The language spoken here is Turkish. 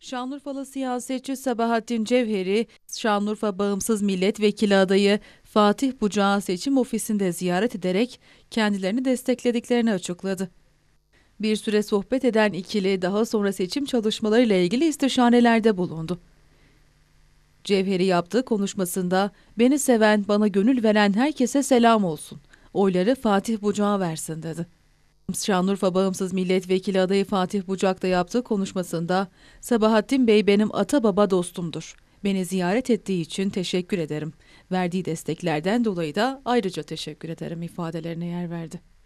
Şanlıurfalı siyasetçi Sabahattin Cevheri, Şanlıurfa Bağımsız Milletvekili adayı Fatih Bucağı seçim ofisinde ziyaret ederek kendilerini desteklediklerini açıkladı. Bir süre sohbet eden ikili daha sonra seçim çalışmalarıyla ilgili istişarelerde bulundu. Cevheri yaptığı konuşmasında beni seven, bana gönül veren herkese selam olsun. Oyları Fatih Bucağı versin dedi. Şanlıurfa Bağımsız Milletvekili adayı Fatih Bucak da yaptığı konuşmasında Sabahattin Bey benim ata baba dostumdur. Beni ziyaret ettiği için teşekkür ederim. Verdiği desteklerden dolayı da ayrıca teşekkür ederim ifadelerine yer verdi.